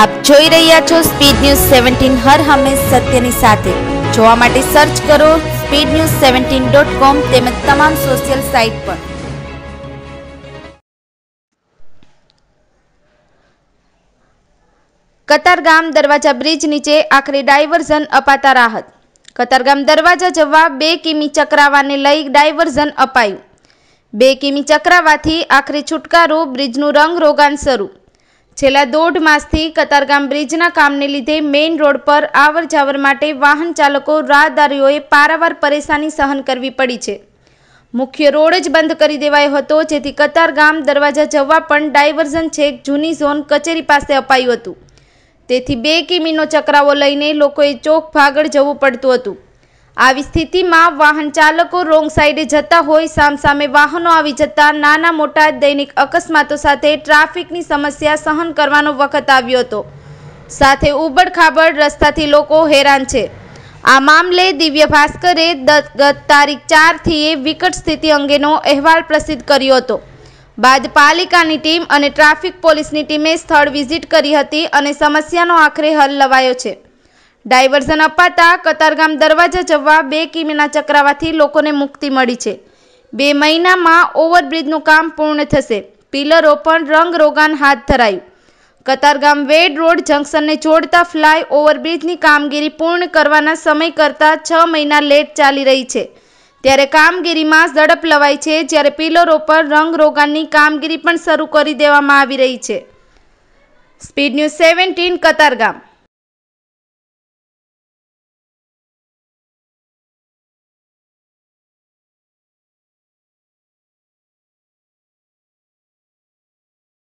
આપ જોઈ રહ્યા છો સ્પીડ ન્યૂઝ સેવન્ટીન હર હંમેશ સત્યની સાથે જોવા માટે સર્ચ કરો speed news seventeen dot com તેમજ તમામ સોશિયલ સાઇટ પર કતારગામ દરવાજા બ્રિજ નીચે આખરે ડાયવર્ઝન અપાતા રાહત કતારગામ દરવાજા જવા બે કિમી ચક્રાવાને લઈ ડાયવર્ઝન અપાયું બે કિમી ચક્રાવાથી આખરે છુટકારો બ્રિજનું રંગ રોગાન શરૂ છેલ્લા દોઢ માસથી કતારગામ બ્રિજના કામને લીધે મેઇન રોડ પર આવર જાવર માટે વાહન ચાલકો રાહદારીઓએ પારાવાર પરેશાની સહન કરવી પડી છે મુખ્ય રોડ જ બંધ કરી દેવાયો હતો જેથી કતારગામ દરવાજા જવા પણ ડાયવર્ઝન છેક જૂની ઝોન કચેરી પાસે અપાયું હતું તેથી બે કિમીનો ચકરાવો લઈને લોકોએ ચોક ભાગળ જવું પડતું હતું આવી સ્થિતિમાં વાહન ચાલકો રોંગ સાઈડે જતા હોય સામસામે વાહનો આવી જતા નાના મોટા દૈનિક અકસ્માતો સાથે ટ્રાફિકની સમસ્યા સહન કરવાનો વખત આવ્યો હતો સાથે ઉબડખાબડ રસ્તાથી લોકો હેરાન છે આ મામલે દિવ્ય ભાસ્કરે ગત તારીખ ચારથી એ વિકટ સ્થિતિ અંગેનો અહેવાલ પ્રસિદ્ધ કર્યો હતો બાદ પાલિકાની ટીમ અને ટ્રાફિક પોલીસની ટીમે સ્થળ વિઝિટ કરી હતી અને સમસ્યાનો આખરે હલ લવાયો છે ડાયવર્ઝન અપાતા કતારગામ દરવાજા જવા બે કિમીના ચક્રાવાથી લોકોને મુક્તિ મળી છે બે મહિનામાં ઓવરબ્રિજનું કામ પૂર્ણ થશે પિલરો પણ રંગરોગાન હાથ ધરાયું કતારગામ વેડ રોડ જંકશનને જોડતા ફ્લાય ઓવરબ્રિજની કામગીરી પૂર્ણ કરવાના સમય કરતાં છ મહિના લેટ ચાલી રહી છે ત્યારે કામગીરીમાં ઝડપ લવાઈ છે જ્યારે પિલરો પર રંગરોગાનની કામગીરી પણ શરૂ કરી દેવામાં આવી રહી છે સ્પીડ ન્યૂઝ સેવન્ટીન કતારગામ